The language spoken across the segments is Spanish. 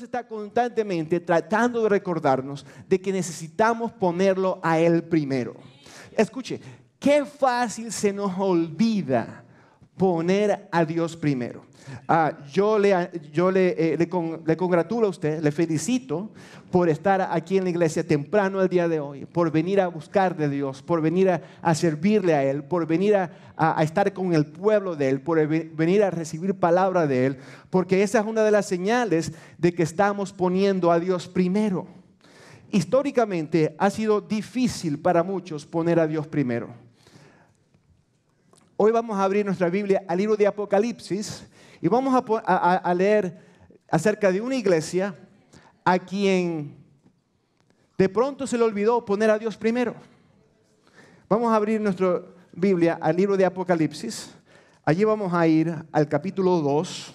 está constantemente tratando de recordarnos de que necesitamos ponerlo a Él primero. Escuche, qué fácil se nos olvida poner a Dios primero. Ah, yo, le, yo eh, le, congratulo a usted, le felicito por estar aquí en la iglesia temprano el día de hoy, por venir a buscar de Dios, por venir a, servirle a Él, por venir a, estar con el pueblo de Él, por venir a recibir palabra de Él, porque esa es una de las señales de que estamos poniendo a Dios primero. Históricamente ha sido difícil para muchos poner a Dios primero Hoy vamos a abrir nuestra Biblia al libro de Apocalipsis y vamos a, leer acerca de una iglesia a quien de pronto se le olvidó poner a Dios primero. Vamos a abrir nuestra Biblia al libro de Apocalipsis. Allí vamos a ir al capítulo 2.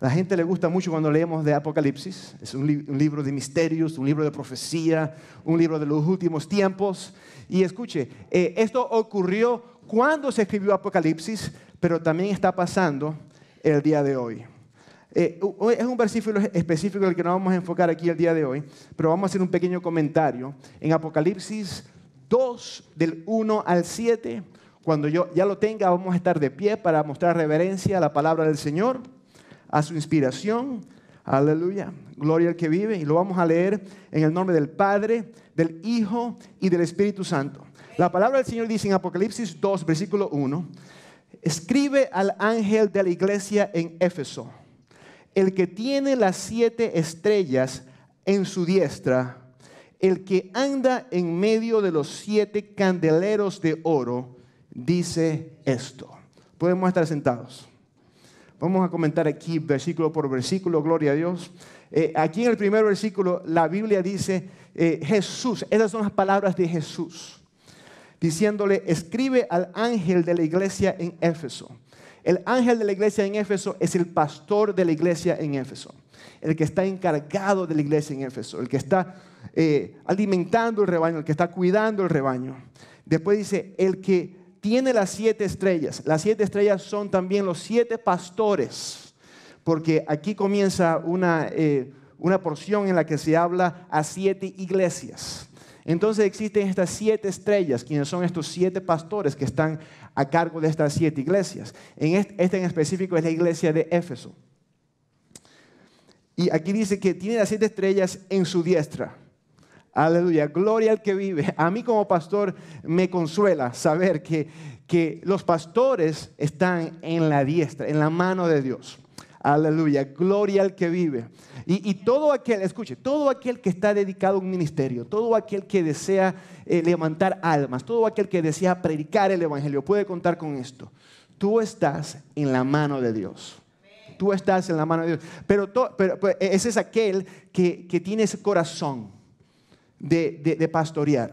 A La gente le gusta mucho cuando leemos de Apocalipsis. Es un, libro de misterios, un libro de profecía, un libro de los últimos tiempos. Y escuche, eh, esto ocurrió cuándo se escribió Apocalipsis, pero también está pasando el día de hoy. Eh, es un versículo específico el que nos vamos a enfocar aquí el día de hoy, pero vamos a hacer un pequeño comentario. En Apocalipsis 2, del 1 al 7, cuando yo ya lo tenga, vamos a estar de pie para mostrar reverencia a la palabra del Señor, a su inspiración. Aleluya, gloria al que vive. Y lo vamos a leer en el nombre del Padre, del Hijo y del Espíritu Santo. La palabra del Señor dice en Apocalipsis 2, versículo 1, escribe al ángel de la iglesia en Éfeso, el que tiene las siete estrellas en su diestra, el que anda en medio de los siete candeleros de oro, dice esto. Podemos estar sentados. Vamos a comentar aquí versículo por versículo, gloria a Dios. Eh, aquí en el primer versículo la Biblia dice eh, Jesús, esas son las palabras de Jesús diciéndole, escribe al ángel de la iglesia en Éfeso. El ángel de la iglesia en Éfeso es el pastor de la iglesia en Éfeso, el que está encargado de la iglesia en Éfeso, el que está eh, alimentando el rebaño, el que está cuidando el rebaño. Después dice, el que tiene las siete estrellas. Las siete estrellas son también los siete pastores, porque aquí comienza una, eh, una porción en la que se habla a siete iglesias. Entonces existen estas siete estrellas, quienes son estos siete pastores que están a cargo de estas siete iglesias. En este, en específico es la iglesia de Éfeso. Y aquí dice que tiene las siete estrellas en su diestra. Aleluya, gloria al que vive. A mí como pastor me consuela saber que, que los pastores están en la diestra, en la mano de Dios. Aleluya, gloria al que vive. Y, todo aquel, escuche, todo aquel que está dedicado a un ministerio, todo aquel que desea eh, levantar almas, todo aquel que desea predicar el Evangelio, puede contar con esto. Tú estás en la mano de Dios. Tú estás en la mano de Dios. Pero, pero, pues, e, ese es aquel que, tiene ese corazón de, de, de pastorear.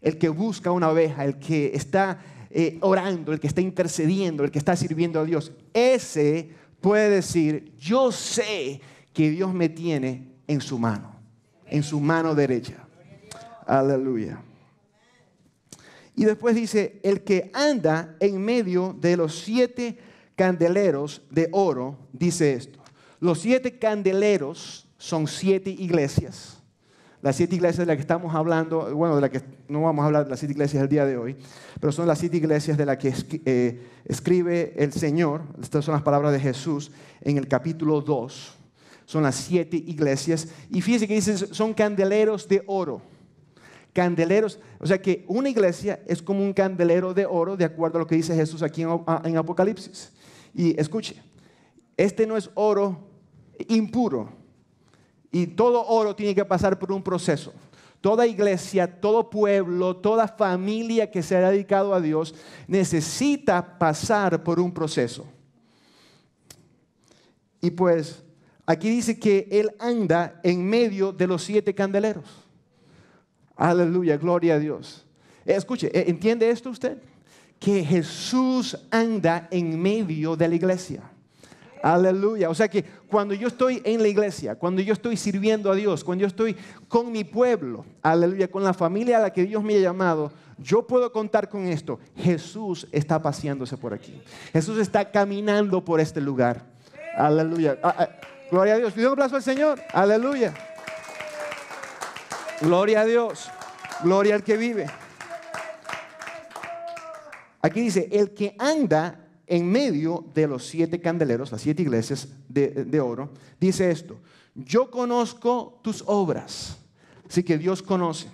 El que busca una oveja, el que está eh, orando, el que está intercediendo, el que está sirviendo a Dios, ese puede decir, yo sé que Dios me tiene en su mano, en su mano derecha. Aleluya. Y después dice, el que anda en medio de los siete candeleros de oro, dice esto. Los siete candeleros son siete iglesias las siete iglesias de las que estamos hablando, bueno, de las que no vamos a hablar de las siete iglesias el día de hoy, pero son las siete iglesias de las que eh, escribe el Señor, estas son las palabras de Jesús en el capítulo 2, son las siete iglesias, y fíjense que dice, son candeleros de oro, candeleros, o sea que una iglesia es como un candelero de oro, de acuerdo a lo que dice Jesús aquí en ah, Apocalipsis. Y escuche, este no es oro impuro, y todo oro tiene que pasar por un proceso. Toda iglesia, todo pueblo, toda familia que se ha dedicado a Dios necesita pasar por un proceso. Y pues aquí dice que Él anda en medio de los siete candeleros. Aleluya, gloria a Dios. Escuche, ¿e-, ¿entiende esto usted? Que Jesús anda en medio de la iglesia. Aleluya. O sea que cuando yo estoy en la iglesia, cuando yo estoy sirviendo a Dios, cuando yo estoy con mi pueblo, aleluya, con la familia a la que Dios me ha llamado, yo puedo contar con esto. Jesús está paseándose por aquí. Jesús está caminando por este lugar. Aleluya. Ah, ah, gloria a Dios. un aplauso al Señor. Aleluya. Gloria a Dios. Gloria al que vive. Aquí dice, el que anda en medio de los siete candeleros, las siete iglesias de, oro, dice esto, yo conozco tus obras, así que Dios conoce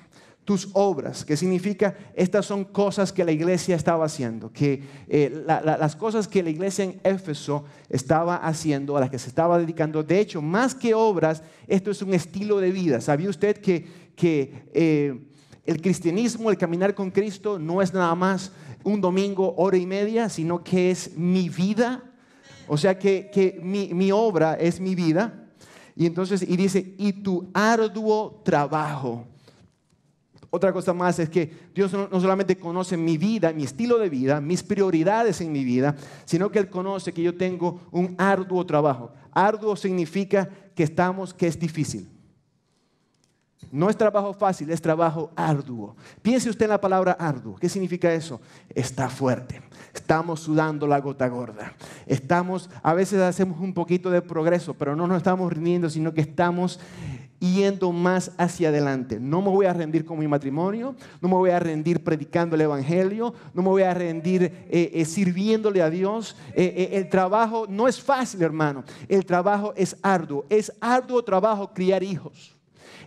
tus obras, que significa estas son cosas que la iglesia estaba haciendo, que eh, las cosas que la iglesia en Éfeso estaba haciendo, a las que se estaba dedicando. De hecho, más que obras, esto es un estilo de vida. ¿Sabía usted que, que eh, el cristianismo, el caminar con Cristo, no es nada más un domingo, hora y media, sino que es mi vida. O sea que, mi, mi obra es mi vida. Y entonces, y dice, y tu arduo trabajo. Otra cosa más es que Dios no, solamente conoce mi vida, mi estilo de vida, mis prioridades en mi vida, sino que Él conoce que yo tengo un arduo trabajo. Arduo significa que estamos, que es difícil. No es trabajo fácil, es trabajo arduo. Piense usted en la palabra arduo. ¿Qué significa eso? Está fuerte. Estamos sudando la gota gorda. Estamos, a veces hacemos un poquito de progreso, pero no nos estamos rindiendo, sino que estamos yendo más hacia adelante. No me voy a rendir con mi matrimonio, no me voy a rendir predicando el Evangelio, no me voy a rendir eh, eh, sirviéndole a Dios. Eh, el trabajo no es fácil, hermano. El trabajo es arduo. Es arduo trabajo criar hijos.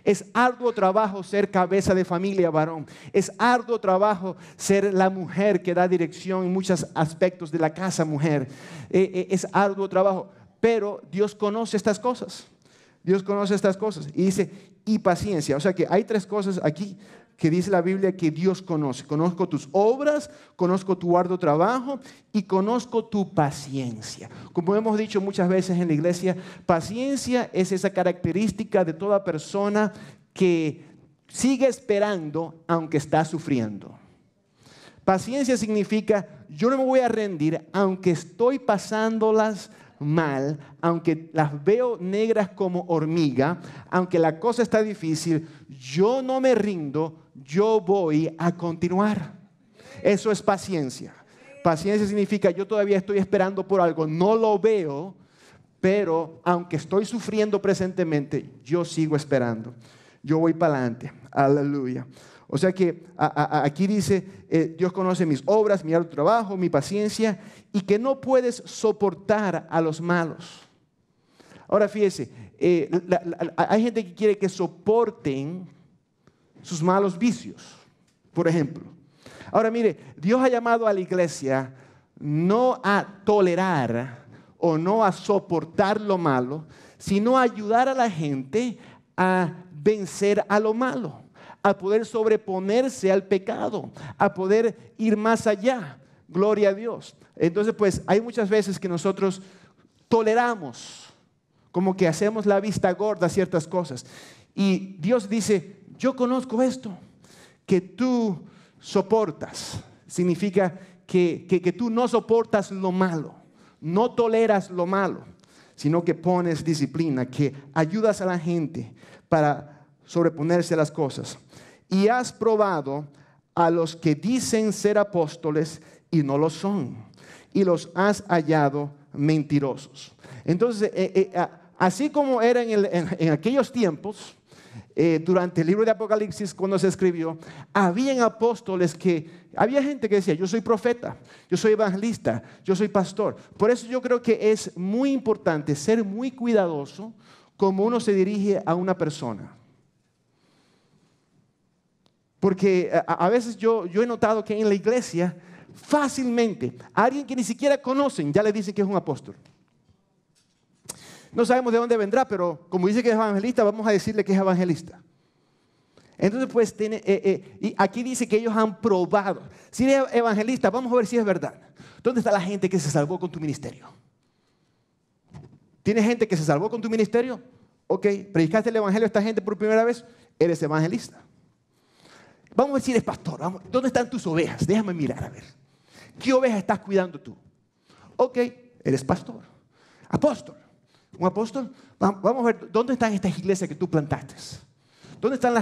Es arduo trabajo ser cabeza de familia, varón. Es arduo trabajo ser la mujer que da dirección en muchos aspectos de la casa, mujer. Eh, eh, es arduo trabajo. Pero Dios conoce estas cosas. Dios conoce estas cosas. Y dice, y paciencia. O sea que hay tres cosas aquí que dice la Biblia que Dios conoce. Conozco tus obras, conozco tu arduo trabajo y conozco tu paciencia. Como hemos dicho muchas veces en la iglesia, paciencia es esa característica de toda persona que sigue esperando aunque está sufriendo. Paciencia significa yo no me voy a rendir aunque estoy pasándolas mal, aunque las veo negras como hormiga, aunque la cosa está difícil, yo no me rindo yo voy a continuar. Eso es paciencia. Paciencia significa yo todavía estoy esperando por algo, no lo veo, pero aunque estoy sufriendo presentemente, yo sigo esperando. Yo voy para adelante. Aleluya. O sea que aquí dice, eh, Dios conoce mis obras, mi alto trabajo, mi paciencia, y que no puedes soportar a los malos. Ahora fíjese, eh, hay gente que quiere que soporten sus malos vicios, por ejemplo. Ahora mire, Dios ha llamado a la iglesia no a tolerar o no a soportar lo malo, sino a ayudar a la gente a vencer a lo malo, a poder sobreponerse al pecado, a poder ir más allá. Gloria a Dios. Entonces, pues hay muchas veces que nosotros toleramos, como que hacemos la vista gorda a ciertas cosas. Y Dios dice, yo conozco esto, que tú soportas, significa que, tú no soportas lo malo, no toleras lo malo, sino que pones disciplina, que ayudas a la gente para sobreponerse a las cosas. Y has probado a los que dicen ser apóstoles y no lo son, y los has hallado mentirosos. Entonces, eh, eh, así como era en aquellos tiempos, eh, durante el libro de Apocalipsis cuando se escribió, había apóstoles que, había gente que decía, yo soy profeta, yo soy evangelista, yo soy pastor. Por eso yo creo que es muy importante ser muy cuidadoso como uno se dirige a una persona. Porque eh, a, veces yo, yo he notado que en la iglesia fácilmente alguien que ni siquiera conocen ya le dicen que es un apóstol. No sabemos de dónde vendrá, pero como dice que es evangelista, vamos a decirle que es evangelista. Entonces, pues, tiene, eh, eh, y aquí dice que ellos han probado. Si eres evangelista, vamos a ver si es verdad. ¿Dónde está la gente que se salvó con tu ministerio? ¿Tiene gente que se salvó con tu ministerio? Ok, predicaste el evangelio a esta gente por primera vez, eres evangelista. Vamos a ver si eres pastor. ¿Dónde están tus ovejas? Déjame mirar a ver. ¿Qué ovejas estás cuidando tú? Ok, eres pastor. Apóstol un apóstol, vamos a ver, ¿dónde están estas iglesias que tú plantaste? ¿Dónde están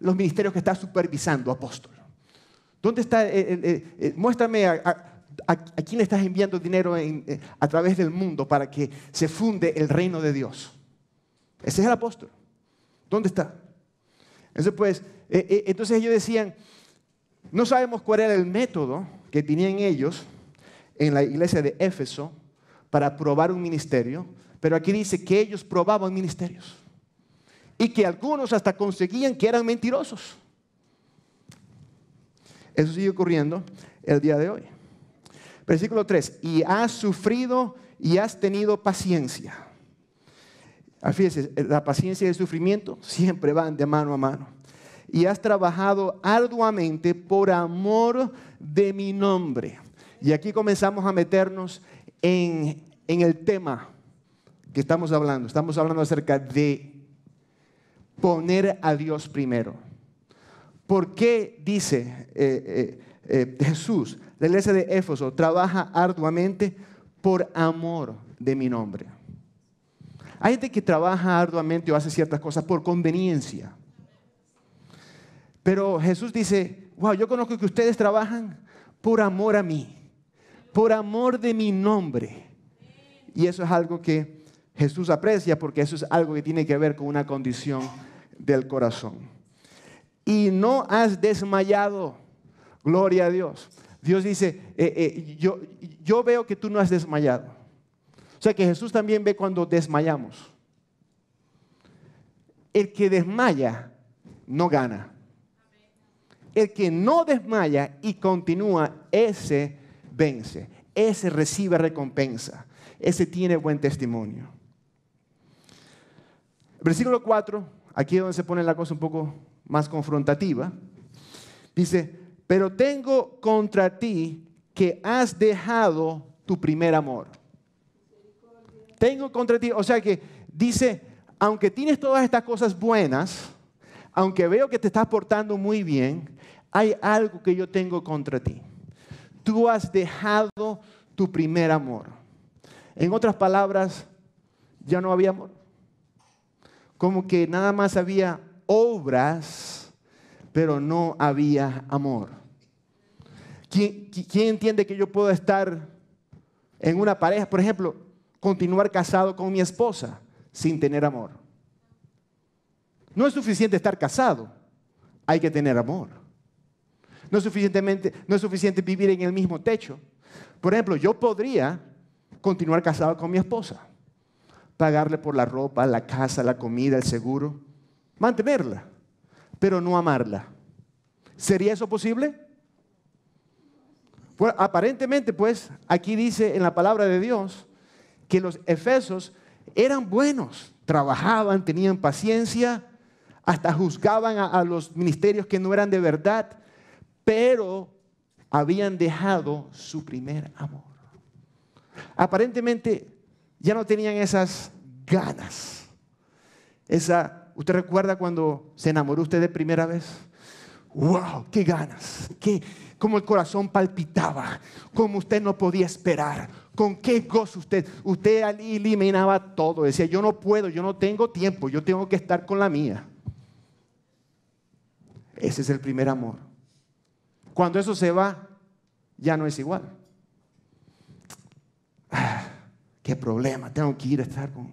los ministerios que estás supervisando, apóstol? ¿Dónde está? Eh, eh, eh, muéstrame a, a, a, quién estás enviando dinero a través del mundo para que se funde el reino de Dios. Ese es el apóstol. ¿Dónde está? Entonces, pues, entonces ellos decían, no sabemos cuál era el método que tenían ellos en la iglesia de Éfeso para probar un ministerio, pero aquí dice que ellos probaban ministerios y que algunos hasta conseguían que eran mentirosos. Eso sigue ocurriendo el día de hoy. Versículo 3, y has sufrido y has tenido paciencia. Ah, Fíjense, la paciencia y el sufrimiento siempre van de mano a mano. Y has trabajado arduamente por amor de mi nombre. Y aquí comenzamos a meternos en, en el tema estamos hablando. Estamos hablando acerca de poner a Dios primero. ¿Por qué dice eh, eh, eh, Jesús, la iglesia de Éfeso, trabaja arduamente por amor de mi nombre? Hay gente que trabaja arduamente o hace ciertas cosas por conveniencia. Pero Jesús dice, wow, yo conozco que ustedes trabajan por amor a mí, por amor de mi nombre. Y eso es algo que Jesús aprecia porque eso es algo que tiene que ver con una condición del corazón. Y no has desmayado, gloria a Dios. Dios dice, eh, eh, yo, yo veo que tú no has desmayado. O sea que Jesús también ve cuando desmayamos. El que desmaya no gana. El que no desmaya y continúa, ese vence, ese recibe recompensa, ese tiene buen testimonio. Versículo 4, aquí es donde se pone la cosa un poco más confrontativa. Dice, pero tengo contra ti que has dejado tu primer amor. Tengo contra ti, o sea que dice, aunque tienes todas estas cosas buenas, aunque veo que te estás portando muy bien, hay algo que yo tengo contra ti. Tú has dejado tu primer amor. En otras palabras, ya no había amor como que nada más había obras, pero no había amor. ¿Quién, entiende que yo puedo estar en una pareja, por ejemplo, continuar casado con mi esposa sin tener amor? No es suficiente estar casado, hay que tener amor. No suficientemente, no es suficiente vivir en el mismo techo. Por ejemplo, yo podría continuar casado con mi esposa pagarle por la ropa, la casa, la comida, el seguro, mantenerla, pero no amarla. ¿Sería eso posible? aparentemente, pues, aquí dice en la palabra de Dios que los efesos eran buenos, trabajaban, tenían paciencia, hasta juzgaban a los ministerios que no eran de verdad, pero habían dejado su primer amor. Aparentemente ya no tenían esas ganas. Esa, ¿usted recuerda cuando se enamoró usted de primera vez? ¡Wow! ¡Qué ganas! ¡Qué, cómo el corazón palpitaba! como usted no podía esperar! ¿Con qué gozo usted? Usted eliminaba todo. Decía, yo no puedo, yo no tengo tiempo, yo tengo que estar con la mía. Ese es el primer amor. Cuando eso se va, ya no es igual qué problema, tengo que ir a estar con...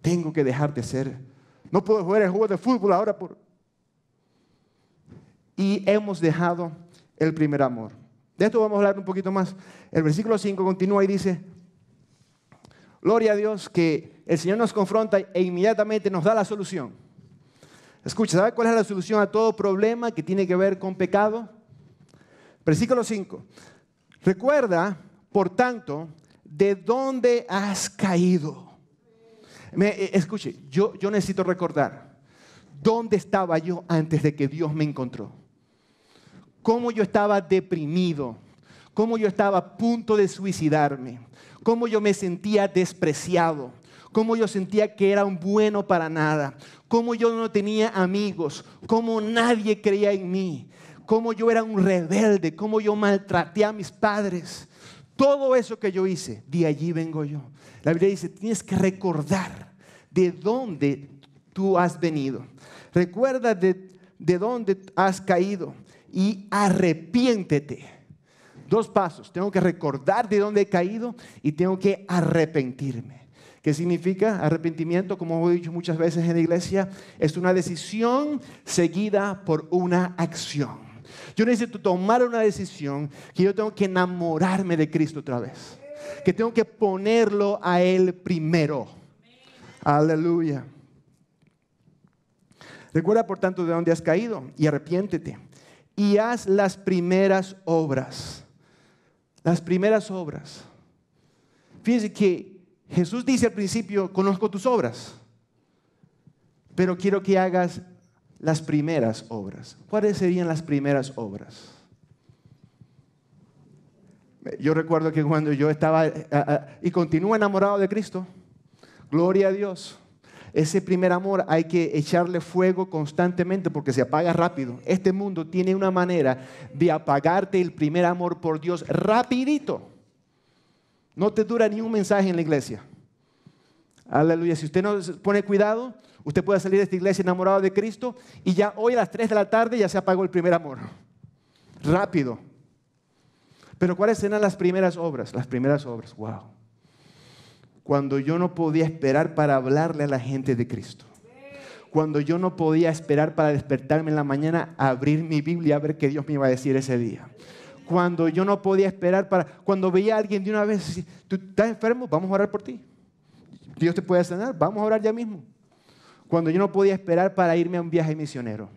Tengo que dejar de ser... No puedo jugar el juego de fútbol ahora por... Y hemos dejado el primer amor. De esto vamos a hablar un poquito más. El versículo 5 continúa y dice, gloria a Dios que el Señor nos confronta e inmediatamente nos da la solución. Escucha, ¿sabe cuál es la solución a todo problema que tiene que ver con pecado? Versículo 5. Recuerda, por tanto, ¿de dónde has caído? Eh, escuche, yo, necesito recordar, ¿dónde estaba yo antes de que Dios me encontró? ¿Cómo yo estaba deprimido? ¿Cómo yo estaba a punto de suicidarme? ¿Cómo yo me sentía despreciado? cómo yo sentía que era un bueno para nada, cómo yo no tenía amigos, cómo nadie creía en mí, cómo yo era un rebelde, cómo yo maltraté a mis padres. Todo eso que yo hice, de allí vengo yo. La Biblia dice, tienes que recordar de dónde tú has venido. Recuerda de, dónde has caído y arrepiéntete. Dos pasos. Tengo que recordar de dónde he caído y tengo que arrepentirme. ¿Qué significa arrepentimiento? Como he dicho muchas veces en la iglesia, es una decisión seguida por una acción. Yo necesito tomar una decisión que yo tengo que enamorarme de Cristo otra vez. Que tengo que ponerlo a Él primero. Aleluya. Recuerda por tanto de dónde has caído y arrepiéntete. Y haz las primeras obras. Las primeras obras. Fíjense que Jesús dice al principio, conozco tus obras, pero quiero que hagas las primeras obras. ¿Cuáles serían las primeras obras? Yo recuerdo que cuando yo estaba eh, eh, eh, y continúo enamorado de Cristo, gloria a Dios, ese primer amor hay que echarle fuego constantemente porque se apaga rápido. Este mundo tiene una manera de apagarte el primer amor por Dios rapidito. No te dura ni un mensaje en la iglesia. Aleluya. Si usted no pone cuidado, usted puede salir de esta iglesia enamorado de Cristo y ya hoy a las 3 de la tarde ya se apagó el primer amor. Rápido. Pero ¿cuáles eran las primeras obras? Las primeras obras, wow. Cuando yo no podía esperar para hablarle a la gente de Cristo. Cuando yo no podía esperar para despertarme en la mañana, abrir mi Biblia a ver qué Dios me iba a decir ese día cuando yo no podía esperar para, cuando veía a alguien de una vez, tú estás enfermo, vamos a orar por ti. Dios te puede sanar, vamos a orar ya mismo. Cuando yo no podía esperar para irme a un viaje misionero.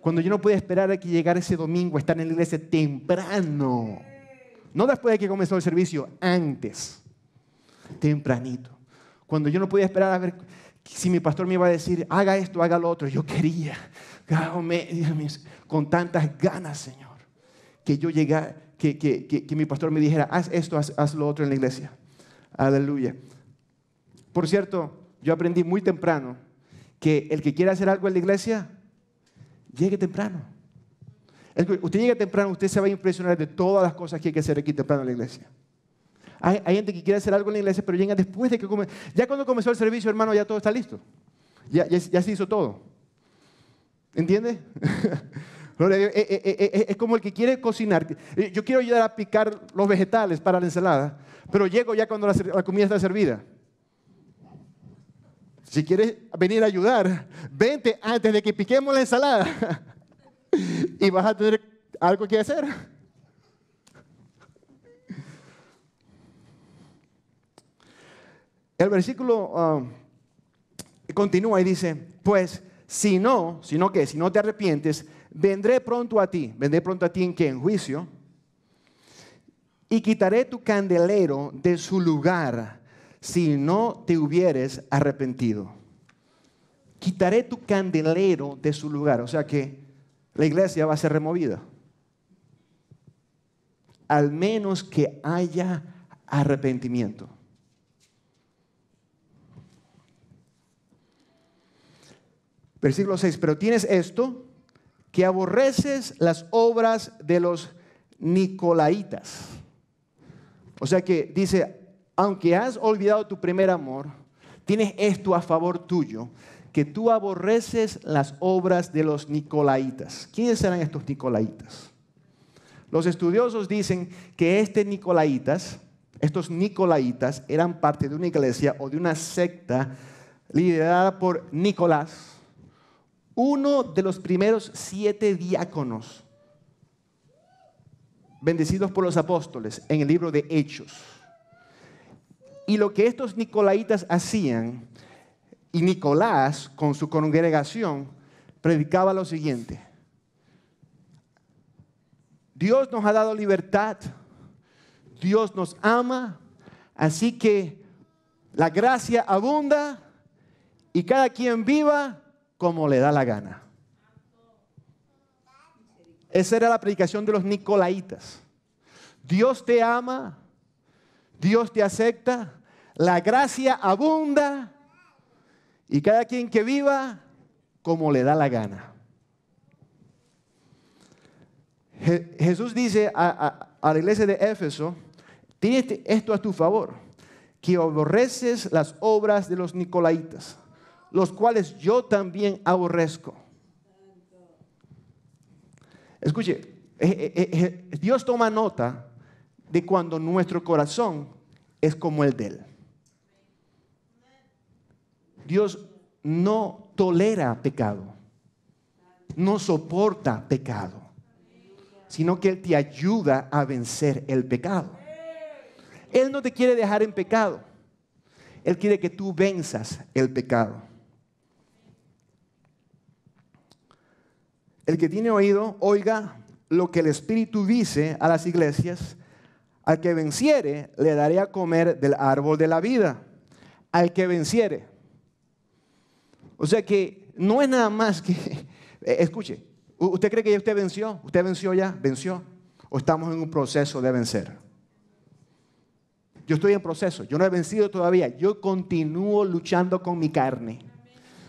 Cuando yo no podía esperar a que llegara ese domingo, a estar en la iglesia temprano. No después de que comenzó el servicio, antes. Tempranito. Cuando yo no podía esperar a ver si mi pastor me iba a decir, haga esto, haga lo otro. Yo quería, con tantas ganas, Señor, que yo llegara, que, mi pastor me dijera, haz esto, haz, haz lo otro en la iglesia. Aleluya. Por cierto, yo aprendí muy temprano que el que quiera hacer algo en la iglesia, llegue temprano. Usted llega temprano, usted se va a impresionar de todas las cosas que hay que hacer aquí temprano en la iglesia. Hay, gente que quiere hacer algo en la iglesia, pero llega después de que Ya cuando comenzó el servicio, hermano, ya todo está listo. Ya, se hizo todo. ¿Entiende? Eh, eh, eh, es como el que quiere cocinar. Yo quiero ayudar a picar los vegetales para la ensalada, pero llego ya cuando la comida está servida si quieres venir a ayudar, vente antes de que piquemos la ensalada y vas a tener algo que hacer. El versículo um, continúa y dice, pues si no, si no que, si no te arrepientes, vendré pronto a ti, vendré pronto a ti en qué, en juicio, y quitaré tu candelero de su lugar si no te hubieres arrepentido. Quitaré tu candelero de su lugar. O sea que la iglesia va a ser removida. Al menos que haya arrepentimiento. Versículo 6, pero tienes esto, que aborreces las obras de los nicolaitas. O sea que dice, aunque has olvidado tu primer amor, tienes esto a favor tuyo, que tú aborreces las obras de los nicolaitas. ¿Quiénes eran estos nicolaitas? Los estudiosos dicen que este nicolaitas, estos nicolaitas eran parte de una iglesia o de una secta liderada por Nicolás, uno de los primeros siete diáconos bendecidos por los apóstoles en el libro de Hechos. Y lo que estos nicolaitas hacían, y Nicolás con su congregación, predicaba lo siguiente. Dios nos ha dado libertad, Dios nos ama, así que la gracia abunda y cada quien viva como le da la gana. Esa era la predicación de los nicolaitas. Dios te ama, Dios te acepta, la gracia abunda y cada quien que viva como le da la gana. Jesús dice a, la iglesia de Éfeso, tienes este, esto a tu favor, que aborreces las obras de los nicolaitas, los cuales yo también aborrezco. Escuche, eh, eh, eh, Dios toma nota de cuando nuestro corazón es como el de Él. Dios no tolera pecado, no soporta pecado, sino que Él te ayuda a vencer el pecado. Él no te quiere dejar en pecado, Él quiere que tú venzas el pecado. El que tiene oído, oiga lo que el Espíritu dice a las iglesias. Al que venciere, le daré a comer del árbol de la vida. Al que venciere, o sea que no es nada más que, eh, escuche, ¿usted cree que ya usted venció? ¿Usted venció ya? ¿Venció? ¿O estamos en un proceso de vencer? Yo estoy en proceso, yo no he vencido todavía, yo continúo luchando con mi carne.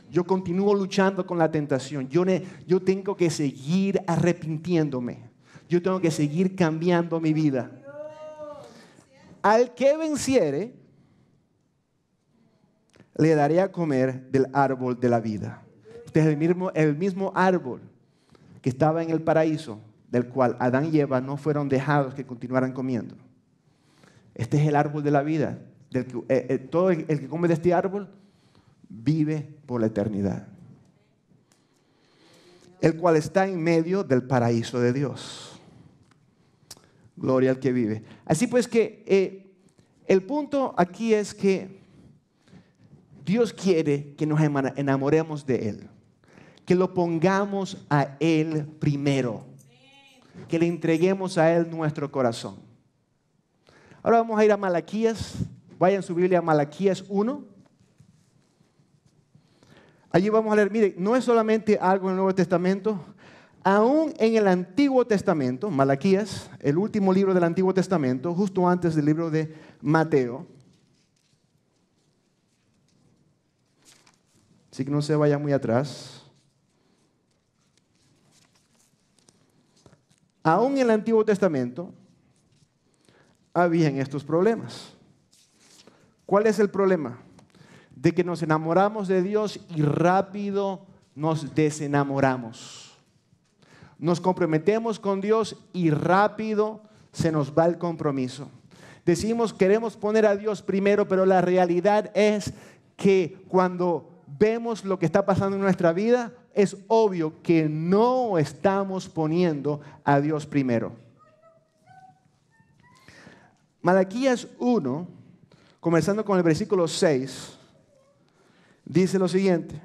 Yo continúo luchando con la tentación. Yo, yo tengo que seguir arrepintiéndome. Yo tengo que seguir cambiando mi vida. Al que venciere, le daré a comer del árbol de la vida. Este es el mismo, árbol que estaba en el paraíso, del cual Adán y Eva no fueron dejados que continuaran comiendo. Este es el árbol de la vida. Del que, eh, eh, todo el, que come de este árbol vive por la eternidad. El cual está en medio del paraíso de Dios. Gloria al que vive. Así pues que eh, el punto aquí es que Dios quiere que nos enamoremos de Él, que lo pongamos a Él primero, que le entreguemos a Él nuestro corazón. Ahora vamos a ir a Malaquías, vayan su Biblia a Malaquías 1. Allí vamos a leer, mire, no es solamente algo en el Nuevo Testamento, aún en el Antiguo Testamento, Malaquías, el último libro del Antiguo Testamento, justo antes del libro de Mateo, Así que no se vaya muy atrás. Aún en el Antiguo Testamento habían estos problemas. ¿Cuál es el problema? De que nos enamoramos de Dios y rápido nos desenamoramos. Nos comprometemos con Dios y rápido se nos va el compromiso. Decimos queremos poner a Dios primero, pero la realidad es que cuando vemos lo que está pasando en nuestra vida, es obvio que no estamos poniendo a Dios primero. Malaquías 1, comenzando con el versículo 6, dice lo siguiente.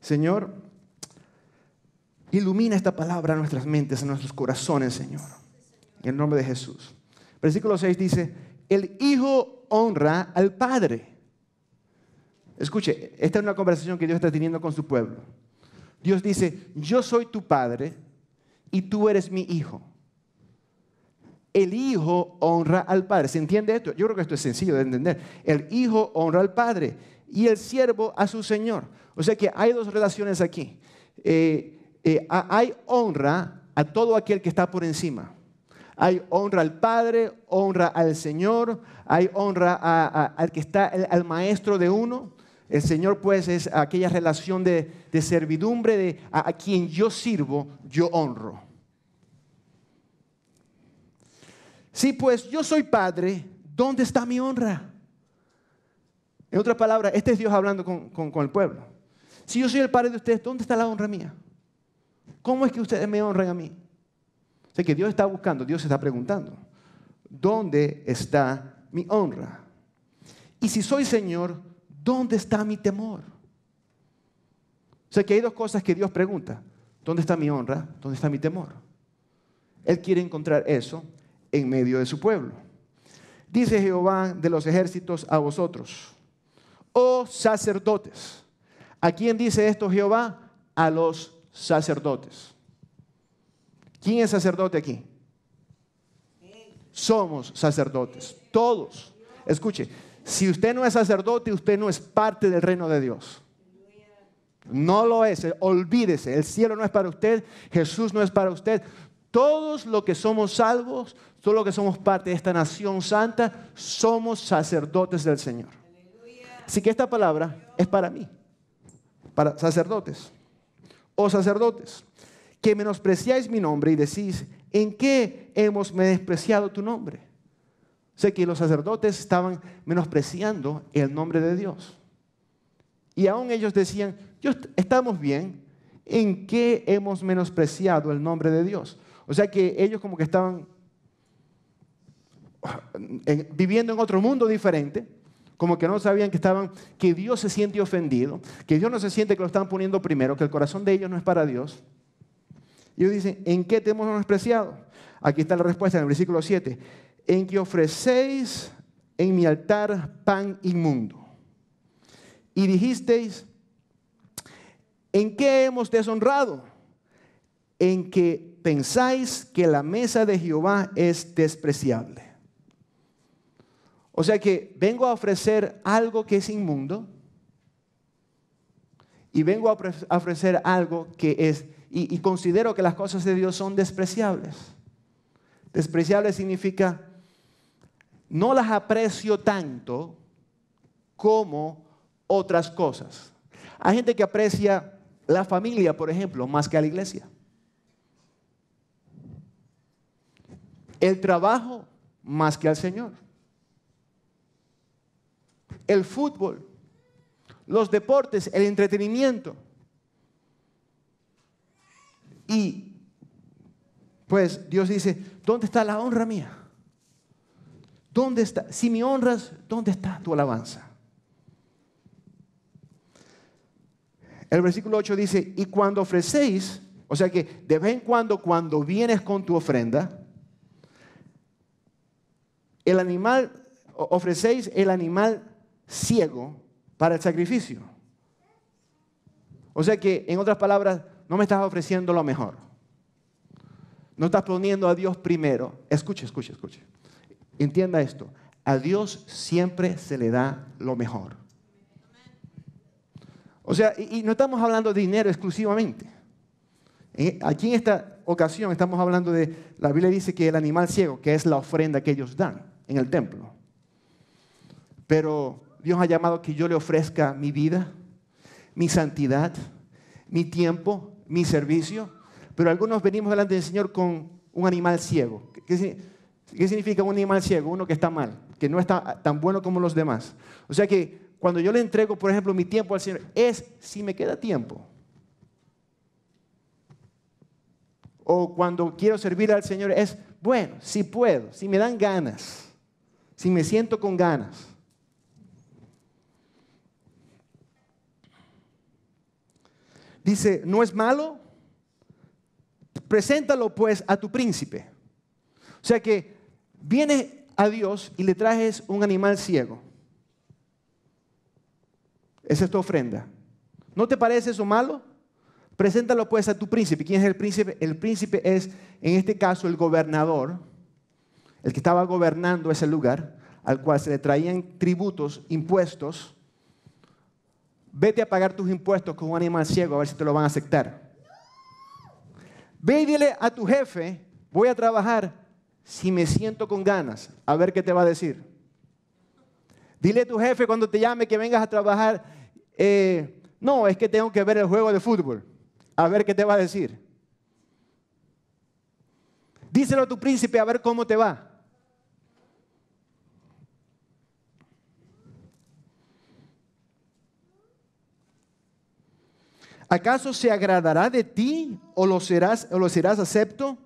Señor, ilumina esta palabra a nuestras mentes, a nuestros corazones, Señor. En el nombre de Jesús. Versículo 6 dice, el Hijo honra al Padre Escuche, esta es una conversación que Dios está teniendo con su pueblo. Dios dice, yo soy tu padre y tú eres mi hijo. El hijo honra al padre. ¿Se entiende esto? Yo creo que esto es sencillo de entender. El hijo honra al padre y el siervo a su señor. O sea que hay dos relaciones aquí. Eh, eh, hay honra a todo aquel que está por encima. Hay honra al Padre, honra al Señor, hay honra al que está, al maestro de uno. El Señor pues es aquella relación de, servidumbre de a, quien yo sirvo, yo honro. Si sí, pues yo soy padre, ¿dónde está mi honra? En otras palabras, este es Dios hablando con, el pueblo. Si yo soy el padre de ustedes, ¿dónde está la honra mía? ¿Cómo es que ustedes me honran a mí? O sea que Dios está buscando, Dios está preguntando, ¿dónde está mi honra? Y si soy Señor, ¿Dónde está mi temor? O sea que hay dos cosas que Dios pregunta. ¿Dónde está mi honra? ¿Dónde está mi temor? Él quiere encontrar eso en medio de su pueblo. Dice Jehová de los ejércitos a vosotros, oh sacerdotes. ¿A quién dice esto Jehová? A los sacerdotes. ¿Quién es sacerdote aquí? Somos sacerdotes, todos. Escuche, si usted no es sacerdote, usted no es parte del reino de Dios. No lo es, eh, olvídese, el cielo no es para usted, Jesús no es para usted. Todos los que somos salvos, todos los que somos parte de esta nación santa, somos sacerdotes del Señor. Así que esta palabra es para mí, para sacerdotes o sacerdotes, que menospreciáis mi nombre y decís, ¿en qué hemos menospreciado tu nombre? sé que los sacerdotes estaban menospreciando el nombre de Dios. Y aún ellos decían, Yo, estamos bien, ¿en qué hemos menospreciado el nombre de Dios? O sea que ellos como que estaban viviendo en otro mundo diferente, como que no sabían que estaban, que Dios se siente ofendido, que Dios no se siente que lo están poniendo primero, que el corazón de ellos no es para Dios. Y ellos dicen, ¿en qué te hemos menospreciado? Aquí está la respuesta en el versículo 7 en que ofrecéis en mi altar pan inmundo. Y dijisteis, ¿en qué hemos deshonrado? En que pensáis que la mesa de Jehová es despreciable. O sea que vengo a ofrecer algo que es inmundo y vengo a ofrecer algo que es, y, y considero que las cosas de Dios son despreciables. Despreciable significa no las aprecio tanto como otras cosas. Hay gente que aprecia la familia, por ejemplo, más que a la iglesia. El trabajo más que al Señor. El fútbol, los deportes, el entretenimiento. Y pues Dios dice, ¿dónde está la honra mía? ¿Dónde está? Si me honras, ¿dónde está tu alabanza? El versículo 8 dice, y cuando ofrecéis, o sea que de vez en cuando, cuando vienes con tu ofrenda, el animal, ofrecéis el animal ciego para el sacrificio. O sea que, en otras palabras, no me estás ofreciendo lo mejor. No estás poniendo a Dios primero. Escuche, escuche, escuche. Entienda esto, a Dios siempre se le da lo mejor. O sea, y, no estamos hablando de dinero exclusivamente. Eh, aquí en esta ocasión estamos hablando de, la Biblia dice que el animal ciego, que es la ofrenda que ellos dan en el templo. Pero Dios ha llamado que yo le ofrezca mi vida, mi santidad, mi tiempo, mi servicio. Pero algunos venimos delante del Señor con un animal ciego. ¿Qué ¿Qué significa un animal ciego? Uno que está mal, que no está tan bueno como los demás. O sea que cuando yo le entrego, por ejemplo, mi tiempo al Señor, es si me queda tiempo. O cuando quiero servir al Señor, es bueno, si puedo, si me dan ganas, si me siento con ganas. Dice, no es malo, preséntalo pues a tu príncipe. O sea que Vienes a Dios y le trajes un animal ciego. Esa es tu ofrenda. ¿No te parece eso malo? Preséntalo pues a tu príncipe. ¿Quién es el príncipe? El príncipe es, en este caso, el gobernador, el que estaba gobernando ese lugar, al cual se le traían tributos, impuestos. Vete a pagar tus impuestos con un animal ciego a ver si te lo van a aceptar. Ve y dile a tu jefe, voy a trabajar si me siento con ganas, a ver qué te va a decir. Dile a tu jefe cuando te llame que vengas a trabajar, eh, no, es que tengo que ver el juego de fútbol, a ver qué te va a decir. Díselo a tu príncipe a ver cómo te va. ¿Acaso se agradará de ti o lo serás, o lo serás acepto?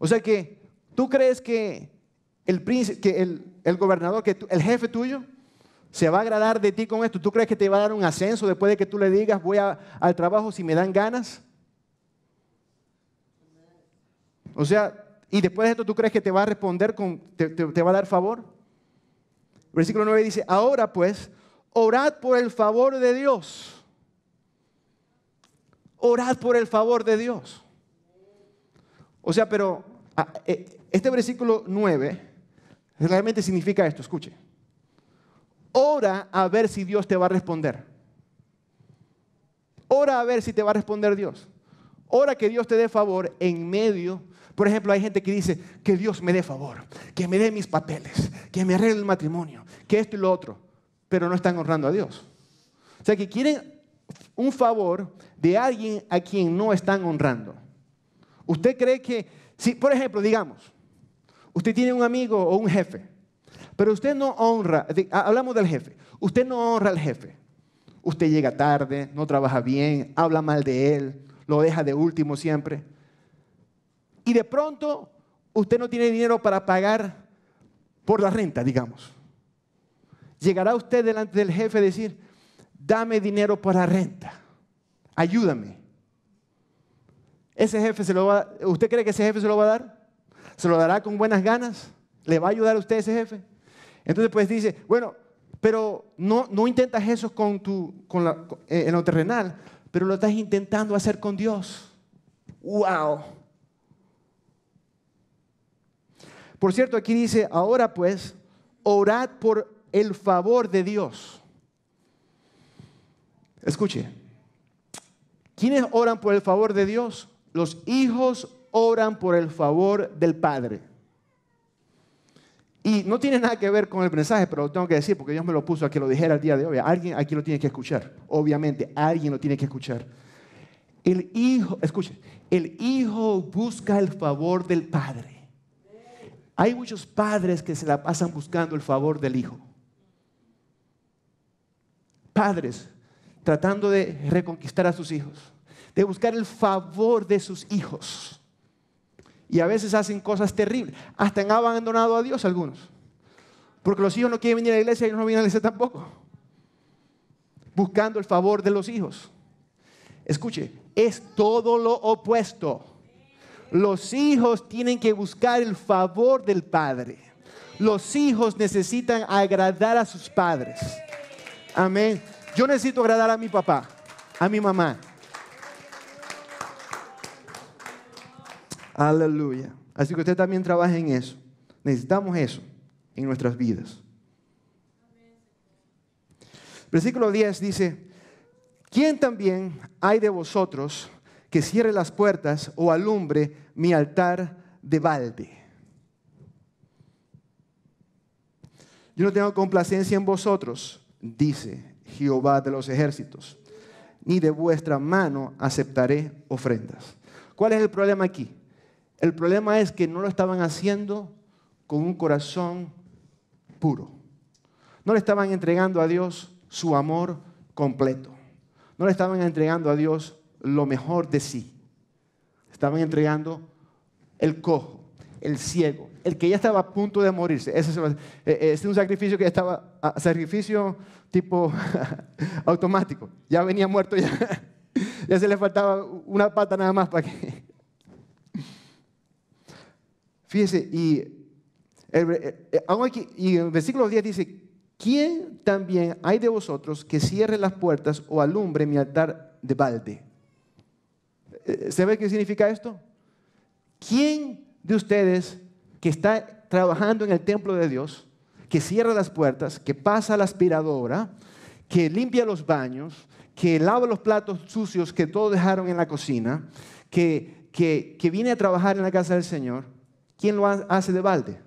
O sea que ¿Tú crees que el, que el, gobernador, que el jefe tuyo, se va a agradar de ti con esto? ¿Tú crees que te va a dar un ascenso después de que tú le digas, voy al trabajo si me dan ganas? O sea, y después de esto tú crees que te va a responder, con, te, te va a dar favor. Versículo 9 dice, ahora pues, orad por el favor de Dios. Orad por el favor de Dios. O sea, pero ah, eh, este versículo 9 realmente significa esto, escuche. Ora a ver si Dios te va a responder. Ora a ver si te va a responder Dios. Ora que Dios te dé favor en medio. Por ejemplo, hay gente que dice, que Dios me dé favor, que me dé mis papeles, que me arregle el matrimonio, que esto y lo otro. Pero no están honrando a Dios. O sea, que quieren un favor de alguien a quien no están honrando. ¿Usted cree que, si, por ejemplo, digamos, Usted tiene un amigo o un jefe, pero usted no honra, hablamos del jefe, usted no honra al jefe. Usted llega tarde, no trabaja bien, habla mal de él, lo deja de último siempre. Y de pronto usted no tiene dinero para pagar por la renta, digamos. Llegará usted delante del jefe a decir, dame dinero para renta, ayúdame. Ese jefe se lo va, ¿usted cree que ese jefe se lo va a dar? ¿Se lo dará con buenas ganas? ¿Le va a ayudar a usted ese jefe? Entonces pues dice, bueno, pero no, no intentas eso con tu, con la, eh, en lo terrenal, pero lo estás intentando hacer con Dios. ¡Wow! Por cierto, aquí dice, ahora pues, orad por el favor de Dios. Escuche, ¿quiénes oran por el favor de Dios? Los hijos oran por el favor del Padre. Y no tiene nada que ver con el mensaje, pero lo tengo que decir porque Dios me lo puso a que lo dijera el día de hoy. Alguien aquí lo tiene que escuchar. Obviamente, alguien lo tiene que escuchar. El hijo, escuchen, el hijo busca el favor del padre. Hay muchos padres que se la pasan buscando el favor del hijo. Padres tratando de reconquistar a sus hijos, de buscar el favor de sus hijos. Y a veces hacen cosas terribles. Hasta han abandonado a Dios algunos. Porque los hijos no quieren venir a la iglesia y no vienen a la iglesia tampoco. Buscando el favor de los hijos. Escuche, es todo lo opuesto. Los hijos tienen que buscar el favor del padre. Los hijos necesitan agradar a sus padres. Amén. Yo necesito agradar a mi papá, a mi mamá, Aleluya. Así que usted también trabaja en eso. Necesitamos eso en nuestras vidas. Versículo 10 dice, ¿quién también hay de vosotros que cierre las puertas o alumbre mi altar de balde? Yo no tengo complacencia en vosotros, dice Jehová de los ejércitos, ni de vuestra mano aceptaré ofrendas. ¿Cuál es el problema aquí? El problema es que no lo estaban haciendo con un corazón puro. No le estaban entregando a Dios su amor completo. No le estaban entregando a Dios lo mejor de sí. Estaban entregando el cojo, el ciego, el que ya estaba a punto de morirse. Ese es eh, eh, un sacrificio que estaba, ah, sacrificio tipo automático. Ya venía muerto, ya, ya se le faltaba una pata nada más para que fíjense y, eh, eh, y en el versículo 10 dice, ¿quién también hay de vosotros que cierre las puertas o alumbre mi altar de balde? Eh, ¿Se ve qué significa esto? ¿Quién de ustedes que está trabajando en el templo de Dios, que cierra las puertas, que pasa la aspiradora, que limpia los baños, que lava los platos sucios que todos dejaron en la cocina, que, que, que viene a trabajar en la casa del Señor, ¿Quién lo hace de balde?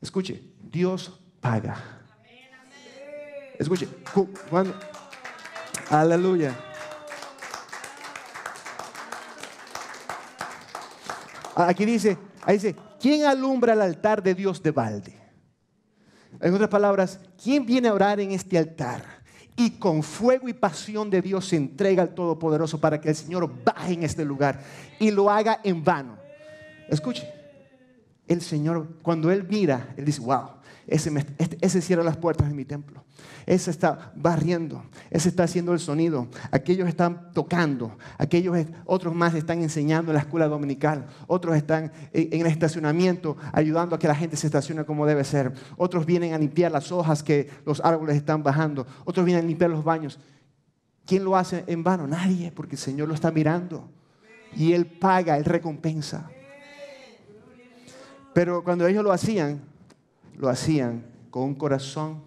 Escuche, Dios paga. Escuche, aleluya. Aquí dice, ahí dice, ¿quién alumbra el altar de Dios de balde? En otras palabras, ¿quién viene a orar en este altar? Y con fuego y pasión de Dios se entrega al Todopoderoso para que el Señor baje en este lugar y lo haga en vano. Escuche, el Señor, cuando Él mira, Él dice, wow, este, ese, cierra las puertas de mi templo. Ese está barriendo, ese está haciendo el sonido. Aquellos están tocando, aquellos otros más están enseñando en la escuela dominical, otros están en, el estacionamiento ayudando a que la gente se estacione como debe ser. Otros vienen a limpiar las hojas que los árboles están bajando, otros vienen a limpiar los baños. ¿Quién lo hace en vano? Nadie, porque el Señor lo está mirando y Él paga, Él recompensa. Pero cuando ellos lo hacían, lo hacían con un corazón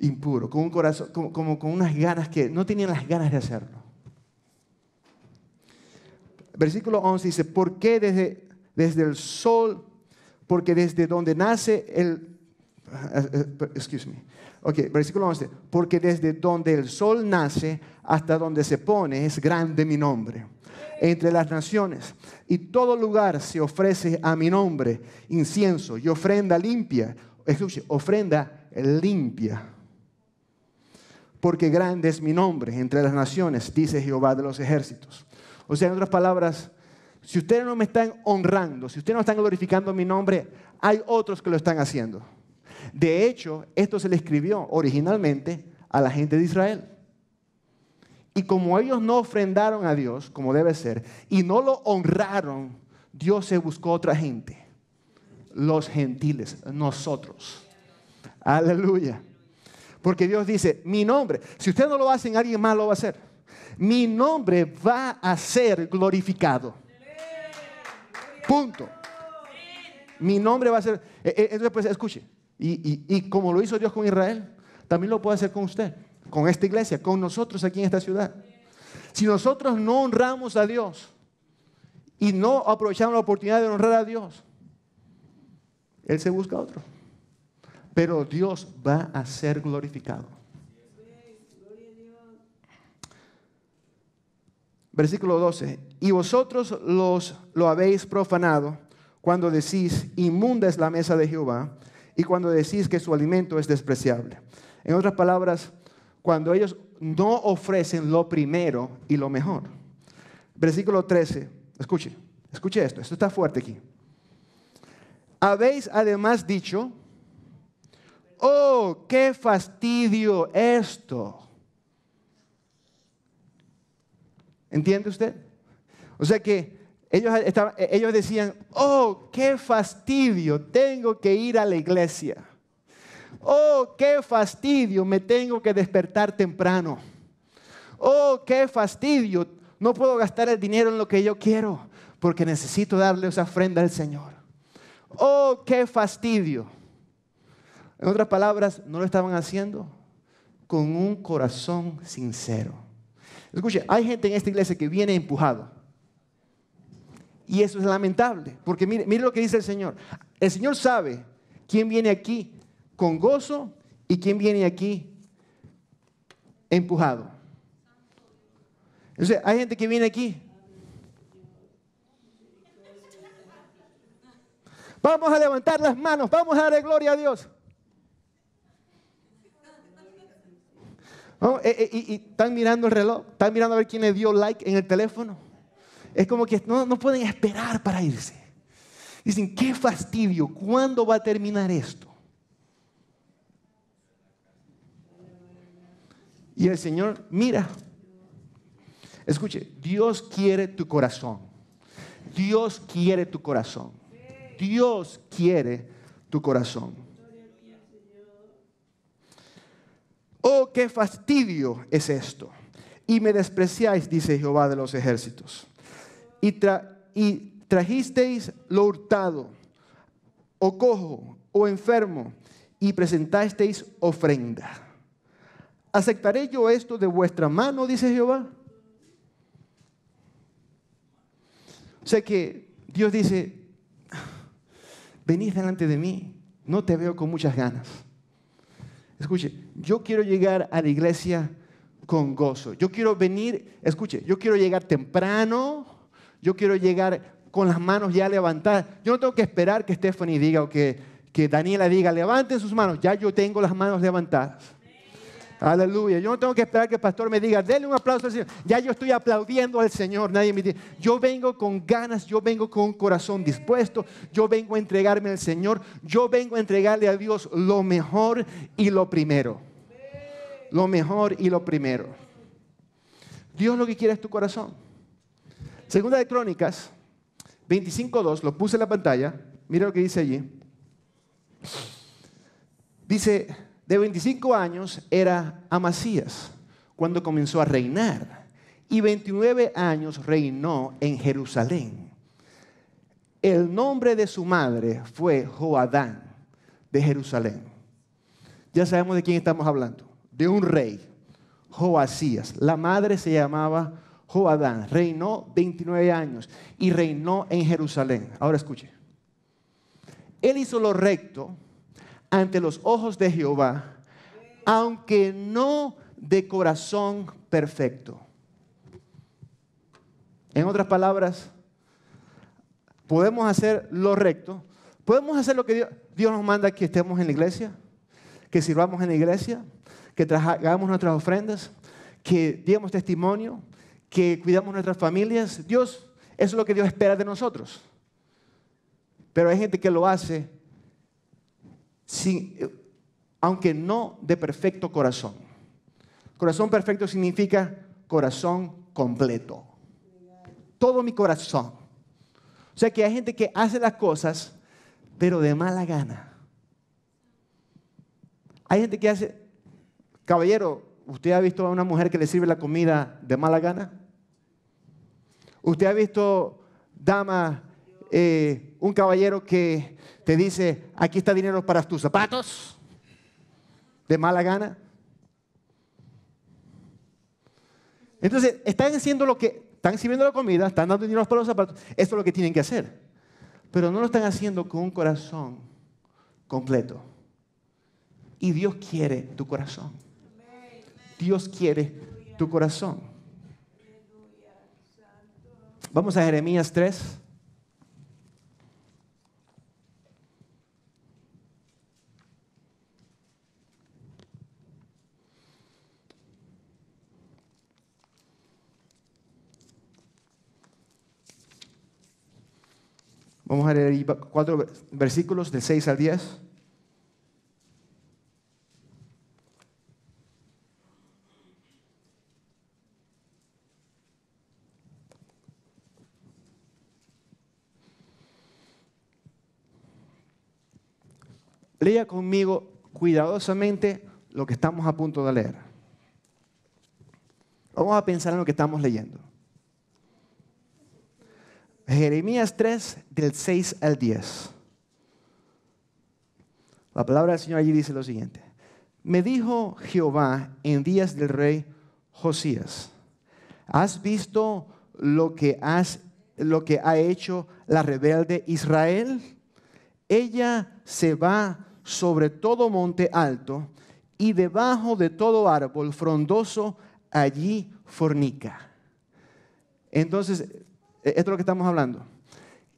impuro, con un corazón, como, con unas ganas que no tenían las ganas de hacerlo. Versículo 11 dice, ¿por qué desde, desde el sol? Porque desde donde nace el, ah, ah, ah, excuse me, Ok, versículo 11. Porque desde donde el sol nace hasta donde se pone es grande mi nombre entre las naciones. Y todo lugar se ofrece a mi nombre incienso y ofrenda limpia. Escuche, ofrenda limpia. Porque grande es mi nombre entre las naciones, dice Jehová de los ejércitos. O sea, en otras palabras, si ustedes no me están honrando, si ustedes no están glorificando mi nombre, hay otros que lo están haciendo. De hecho, esto se le escribió originalmente a la gente de Israel. Y como ellos no ofrendaron a Dios como debe ser y no lo honraron, Dios se buscó otra gente, los gentiles, nosotros. Aleluya. Porque Dios dice, mi nombre, si usted no lo hacen, alguien más lo va a hacer. Mi nombre va a ser glorificado. Punto. Mi nombre va a ser... Eh, eh, entonces, pues, escuche, y, como lo hizo Dios con Israel, también lo puede hacer con usted, con esta iglesia, con nosotros aquí en esta ciudad. Si nosotros no honramos a Dios y no aprovechamos la oportunidad de honrar a Dios, Él se busca otro. Pero Dios va a ser glorificado. Versículo 12. Y vosotros los, lo habéis profanado cuando decís, inmunda es la mesa de Jehová y cuando decís que su alimento es despreciable. En otras palabras, cuando ellos no ofrecen lo primero y lo mejor. Versículo 13, escuche, escuche esto, esto está fuerte aquí. Habéis además dicho, oh, qué fastidio esto. ¿Entiende usted? O sea que eh, eh, ellos, decían, oh, qué fastidio, tengo que ir a la iglesia. Oh, qué fastidio, me tengo que despertar temprano. Oh, qué fastidio, no puedo gastar el dinero en lo que yo quiero porque necesito darle esa ofrenda al Señor. Oh, qué fastidio. En otras palabras, no lo estaban haciendo con un corazón sincero. Escuche, hay gente en esta iglesia que viene empujado y eso es lamentable, porque mire, lo que dice el Señor. El Señor sabe quién viene aquí con gozo y quién viene aquí empujado. Entonces, hay gente que viene aquí. Vamos a levantar las manos, vamos a darle gloria a Dios. Oh, eh, eh, y están mirando el reloj, están mirando a ver quién le dio like en el teléfono es como que no, pueden esperar para irse. Dicen, qué fastidio, ¿cuándo va a terminar esto? Y el Señor, mira, escuche, Dios quiere tu corazón. Dios quiere tu corazón. Dios quiere tu corazón. Oh, qué fastidio es esto. Y me despreciáis, dice Jehová de los ejércitos y, trajisteis lo hurtado, o cojo, o enfermo, y presentasteis ofrenda. ¿Aceptaré yo esto de vuestra mano? dice Jehová. O sea que Dios dice, venís delante de mí, no te veo con muchas ganas. Escuche, yo quiero llegar a la iglesia con gozo. Yo quiero venir, escuche, yo quiero llegar temprano, yo quiero llegar con las manos ya levantadas. Yo no tengo que esperar que Stephanie diga o que, Daniela diga, levanten sus manos. Ya yo tengo las manos levantadas. Aleluya. Yo no tengo que esperar que el pastor me diga, denle un aplauso al Señor. Ya yo estoy aplaudiendo al Señor. Nadie me dice, yo vengo con ganas, yo vengo con un corazón dispuesto, yo vengo a entregarme al Señor, yo vengo a entregarle a Dios lo mejor y lo primero. Lo mejor y lo primero. Dios lo que quiere es tu corazón. Segunda de Crónicas, 25.2, lo puse en la pantalla, mira lo que dice allí. Dice, de 25 años era Amasías cuando comenzó a reinar y 29 años reinó en Jerusalén. El nombre de su madre fue Joadán de Jerusalén. Ya sabemos de quién estamos hablando, de un rey, Joasías. La madre se llamaba Joadán reinó 29 años y reinó en Jerusalén. Ahora escuche. Él hizo lo recto ante los ojos de Jehová, aunque no de corazón perfecto. En otras palabras, podemos hacer lo recto, podemos hacer lo que Dios, nos manda que estemos en la iglesia, que sirvamos en la iglesia, que hagamos nuestras ofrendas, que demos testimonio, que cuidamos nuestras familias. Dios, eso es lo que Dios espera de nosotros. Pero hay gente que lo hace aunque no de perfecto corazón. Corazón perfecto significa corazón completo. Todo mi corazón. O sea que hay gente que hace las cosas, pero de mala gana. Hay gente que hace, caballero, ¿usted ha visto a una mujer que le sirve la comida de mala gana? Usted ha visto, dama, eh, un caballero que te dice, aquí está dinero para tus zapatos, de mala gana. Entonces, están haciendo lo que, están sirviendo la comida, están dando dinero para los zapatos, eso es lo que tienen que hacer. Pero no lo están haciendo con un corazón completo. Y Dios quiere tu corazón. Dios quiere tu corazón. Vamos a Jeremías 3. Vamos a leer cuatro versículos de 6 al 10. Lea conmigo cuidadosamente lo que estamos a punto de leer. Vamos a pensar en lo que estamos leyendo. Jeremías 3, del 6 al 10. La palabra del Señor allí dice lo siguiente. Me dijo Jehová en días del rey Josías, ¿has visto lo que, has, lo que ha hecho la rebelde Israel? Ella se va a sobre todo monte alto y debajo de todo árbol frondoso, allí fornica. Entonces, e-, esto es lo que estamos hablando.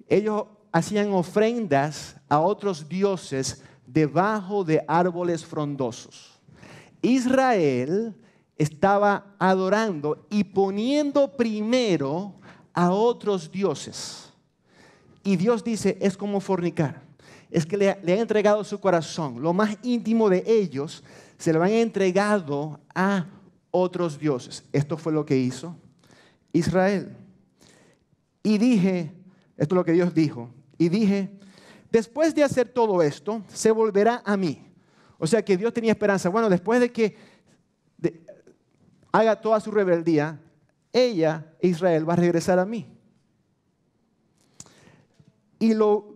Ellos hacían ofrendas a otros dioses debajo de árboles frondosos. Israel estaba adorando y poniendo primero a otros dioses. Y Dios dice, es como fornicar es que le, han entregado su corazón. Lo más íntimo de ellos se lo han entregado a otros dioses. Esto fue lo que hizo Israel. Y dije, esto es lo que Dios dijo, y dije, después de hacer todo esto, se volverá a mí. O sea que Dios tenía esperanza. Bueno, después de que haga toda su rebeldía, ella, Israel, va a regresar a mí. Y lo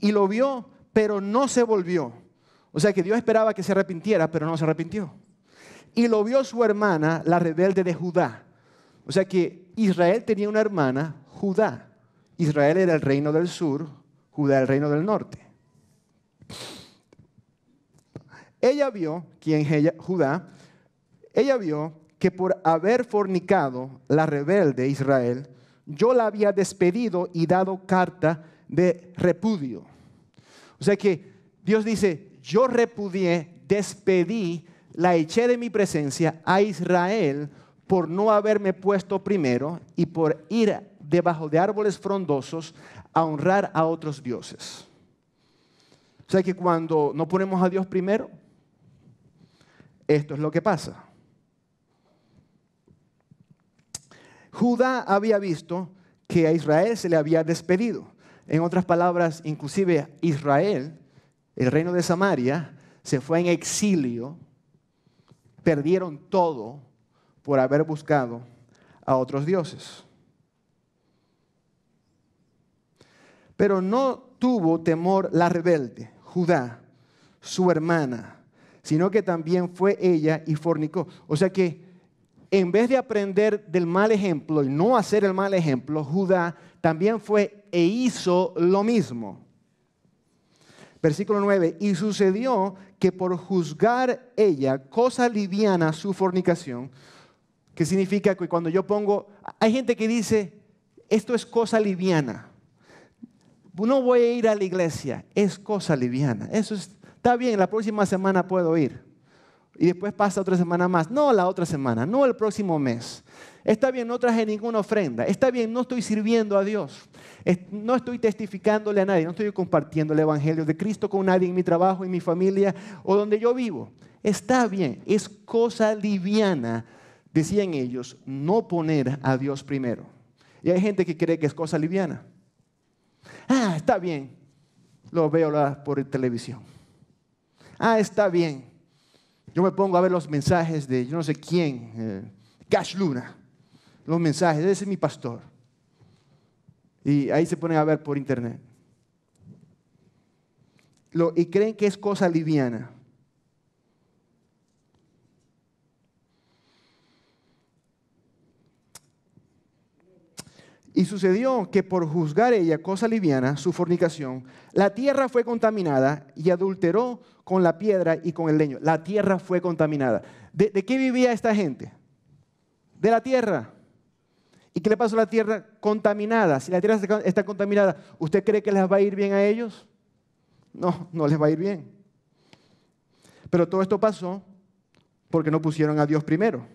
y lo vio, pero no se volvió. O sea que Dios esperaba que se arrepintiera, pero no se arrepintió. Y lo vio su hermana, la rebelde de Judá. O sea que Israel tenía una hermana, Judá. Israel era el reino del sur, Judá el reino del norte. Ella vio, quien ella, Judá, ella vio que por haber fornicado la rebelde Israel, yo la había despedido y dado carta de repudio. O sea que Dios dice, yo repudié, despedí, la eché de mi presencia a Israel por no haberme puesto primero y por ir debajo de árboles frondosos a honrar a otros dioses. O sea que cuando no ponemos a Dios primero, esto es lo que pasa. Judá había visto que a Israel se le había despedido. En otras palabras, inclusive Israel, el reino de Samaria, se fue en exilio, perdieron todo por haber buscado a otros dioses. Pero no tuvo temor la rebelde, Judá, su hermana, sino que también fue ella y fornicó. O sea que en vez de aprender del mal ejemplo y no hacer el mal ejemplo, Judá también fue e hizo lo mismo. Versículo 9, y sucedió que por juzgar ella, cosa liviana, su fornicación, que significa que cuando yo pongo, hay gente que dice, esto es cosa liviana, no voy a ir a la iglesia, es cosa liviana, eso está bien, la próxima semana puedo ir. Y después pasa otra semana más, no la otra semana, no el próximo mes. Está bien, no traje ninguna ofrenda. Está bien, no estoy sirviendo a Dios. No estoy testificándole a nadie, no estoy compartiendo el Evangelio de Cristo con nadie en mi trabajo, en mi familia o donde yo vivo. Está bien, es cosa liviana, decían ellos, no poner a Dios primero. Y hay gente que cree que es cosa liviana. Ah, está bien, lo veo por televisión. Ah, está bien. Yo me pongo a ver los mensajes de yo no sé quién, eh, Cash Luna. Los mensajes, ese es mi pastor. Y ahí se ponen a ver por internet. y creen que es cosa liviana. Y sucedió que por juzgar ella cosa liviana, su fornicación, la tierra fue contaminada y adulteró con la piedra y con el leño. La tierra fue contaminada. ¿De, de qué vivía esta gente? De la tierra. ¿Y qué le pasó a la tierra contaminada? Si la tierra está contaminada, ¿usted cree que les va a ir bien a ellos? No, no les va a ir bien. Pero todo esto pasó porque no pusieron a Dios primero.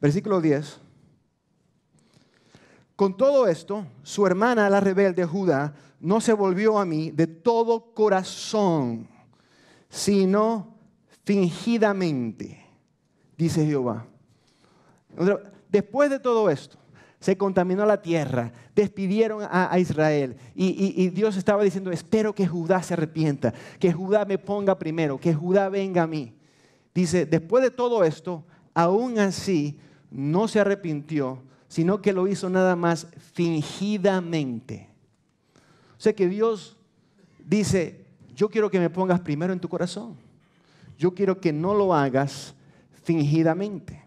Versículo 10. Con todo esto, su hermana, la rebelde Judá, no se volvió a mí de todo corazón, sino fingidamente dice Jehová. Después de todo esto, se contaminó la tierra, despidieron a, Israel y, y, Dios estaba diciendo, espero que Judá se arrepienta, que Judá me ponga primero, que Judá venga a mí. Dice, después de todo esto, aún así no se arrepintió, sino que lo hizo nada más fingidamente. O sea que Dios dice, yo quiero que me pongas primero en tu corazón, yo quiero que no lo hagas fingidamente.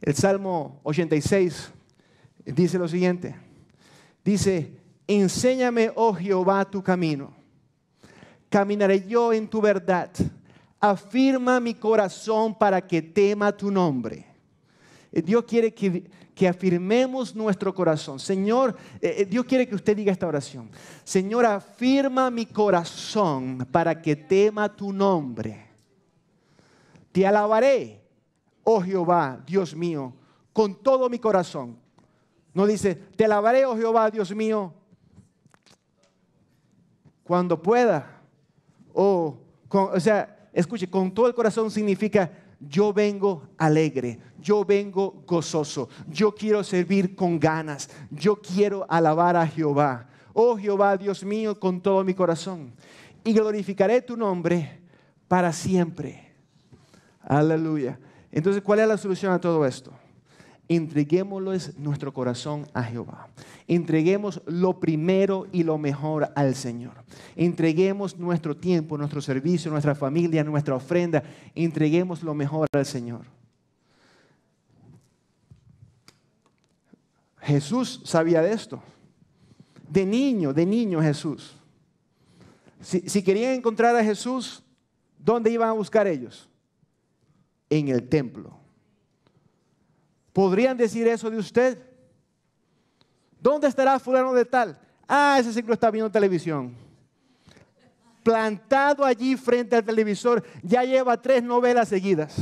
El Salmo 86 dice lo siguiente. Dice, enséñame, oh Jehová, tu camino. Caminaré yo en tu verdad. Afirma mi corazón para que tema tu nombre. Eh, Dios quiere que, afirmemos nuestro corazón. Señor, eh, eh, Dios quiere que usted diga esta oración. Señor, afirma mi corazón para que tema tu nombre. Te alabaré, oh Jehová, Dios mío, con todo mi corazón. No dice, te alabaré, oh Jehová, Dios mío, cuando pueda. Oh, o sea, escuche, con todo el corazón significa yo vengo alegre, yo vengo gozoso, yo quiero servir con ganas, yo quiero alabar a Jehová. Oh Jehová, Dios mío, con todo mi corazón. Y glorificaré tu nombre para siempre. Aleluya. Entonces, ¿cuál es la solución a todo esto? Entreguémosles nuestro corazón a Jehová. Entreguemos lo primero y lo mejor al Señor. Entreguemos nuestro tiempo, nuestro servicio, nuestra familia, nuestra ofrenda. Entreguemos lo mejor al Señor. Jesús sabía de esto. De niño, de niño Jesús. Si, querían encontrar a Jesús, ¿dónde iban a buscar ellos? En el templo. ¿Podrían decir eso de usted? ¿Dónde estará fulano de tal? Ah, ese ciclo está viendo televisión. Plantado allí frente al televisor, ya lleva tres novelas seguidas.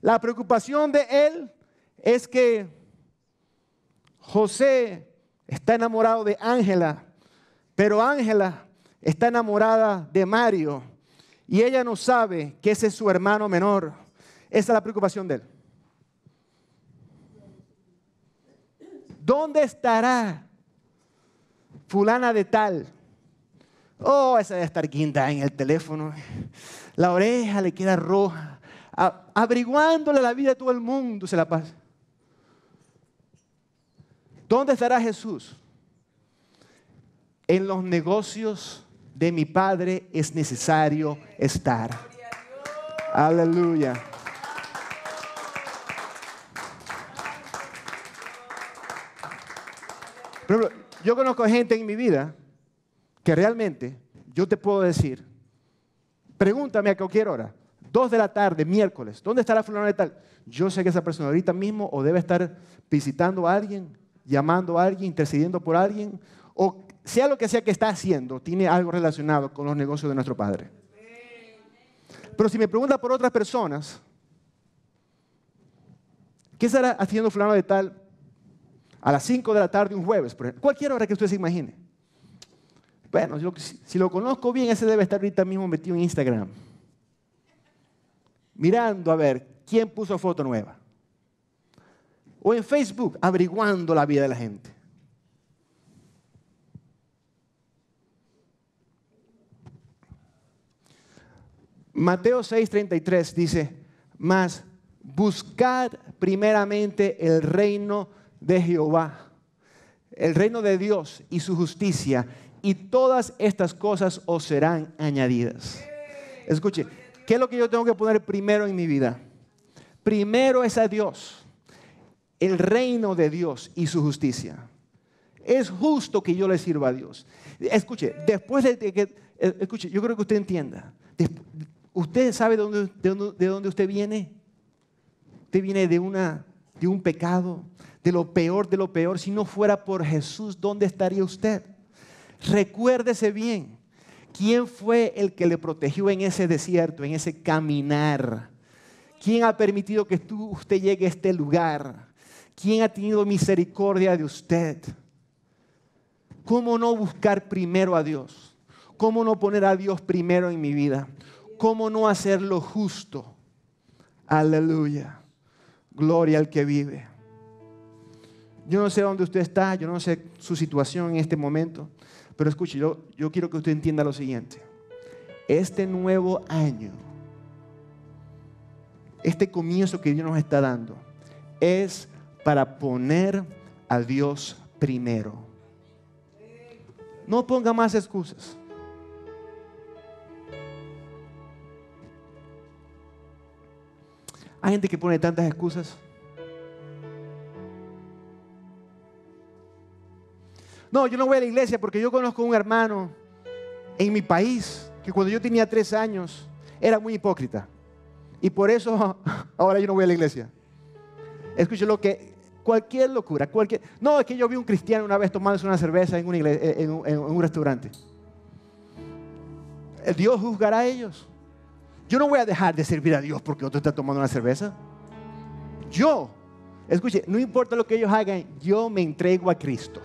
La preocupación de él es que José está enamorado de Ángela, pero Ángela está enamorada de Mario y ella no sabe que ese es su hermano menor. Esa es la preocupación de él. ¿Dónde estará fulana de tal? Oh, esa debe estar guinda en el teléfono. La oreja le queda roja. Averiguándole la vida a todo el mundo se la pasa. ¿Dónde estará Jesús? En los negocios de mi Padre es necesario estar. Aleluya. yo conozco gente en mi vida que realmente yo te puedo decir, pregúntame a cualquier hora, dos de la tarde, miércoles, ¿dónde estará fulano de tal? Yo sé que esa persona ahorita mismo o debe estar visitando a alguien llamando a alguien, intercediendo por alguien, o sea lo que sea que está haciendo, tiene algo relacionado con los negocios de nuestro Padre. Pero si me pregunta por otras personas, ¿qué estará haciendo fulano de tal a las 5 de la tarde un jueves? Cualquier hora que usted se imagine. Bueno, si lo conozco bien, ese debe estar ahorita mismo metido en Instagram. Mirando a ver quién puso foto nueva o en Facebook averiguando la vida de la gente. Mateo 6:33 dice, mas buscad primeramente el reino de Jehová, el reino de Dios y su justicia, y todas estas cosas os serán añadidas. Escuche, ¿qué es lo que yo tengo que poner primero en mi vida? Primero es a Dios el reino de Dios y su justicia. Es justo que yo le sirva a Dios. Escuche, después de que, escuche, yo creo que usted entienda. ¿Usted sabe de dónde, usted viene? Usted viene de, una, de un pecado, de lo peor, de lo peor. Si no fuera por Jesús, ¿dónde estaría usted? Recuérdese bien, ¿quién fue el que le protegió en ese desierto, en ese caminar? ¿Quién ha permitido que usted llegue a este lugar? ¿Quién ha tenido misericordia de usted? ¿Cómo no buscar primero a Dios? ¿Cómo no poner a Dios primero en mi vida? ¿Cómo no hacer lo justo? Aleluya. Gloria al que vive. Yo no sé dónde usted está, yo no sé su situación en este momento, pero escuche, yo, quiero que usted entienda lo siguiente. Este nuevo año, este comienzo que Dios nos está dando, es para poner a Dios primero. No ponga más excusas. Hay gente que pone tantas excusas. No, yo no voy a la iglesia porque yo conozco a un hermano en mi país que cuando yo tenía tres años era muy hipócrita. Y por eso ahora yo no voy a la iglesia. Escuche lo que Cualquier locura, cualquier... No, es que yo vi un cristiano una vez tomándose una cerveza en, eh, un, en un restaurante. Eh, Dios juzgará a ellos. Yo no voy a dejar de servir a Dios porque otro está tomando una cerveza. Yo, escuche, no importa lo que ellos hagan, yo me entrego a Cristo.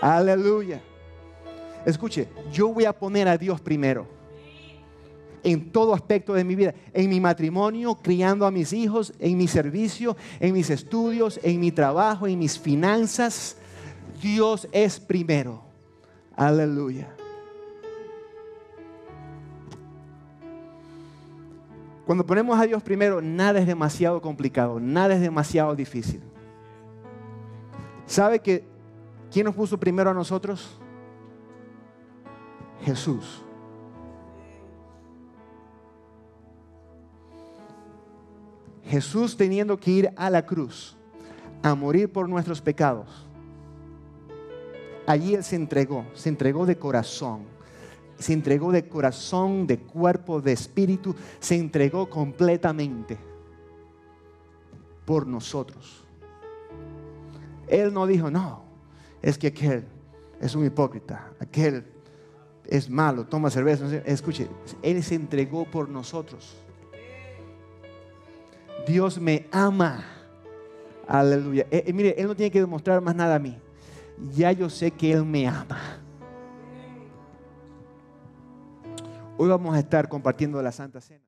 Aleluya. Escuche, yo voy a poner a Dios primero en todo aspecto de mi vida, en mi matrimonio, criando a mis hijos, en mi servicio, en mis estudios, en mi trabajo, en mis finanzas. Dios es primero. Aleluya. Cuando ponemos a Dios primero, nada es demasiado complicado, nada es demasiado difícil. ¿Sabe que quién nos puso primero a nosotros? Jesús. Jesús teniendo que ir a la cruz a morir por nuestros pecados, allí Él se entregó, se entregó de corazón, se entregó de corazón, de cuerpo, de espíritu, se entregó completamente por nosotros. Él no dijo, no, es que aquel es un hipócrita, aquel es malo, toma cerveza. Escuche, Él se entregó por nosotros. Dios me ama. Aleluya. Eh, eh, mire, Él no tiene que demostrar más nada a mí. Ya yo sé que Él me ama. Hoy vamos a estar compartiendo la Santa Cena.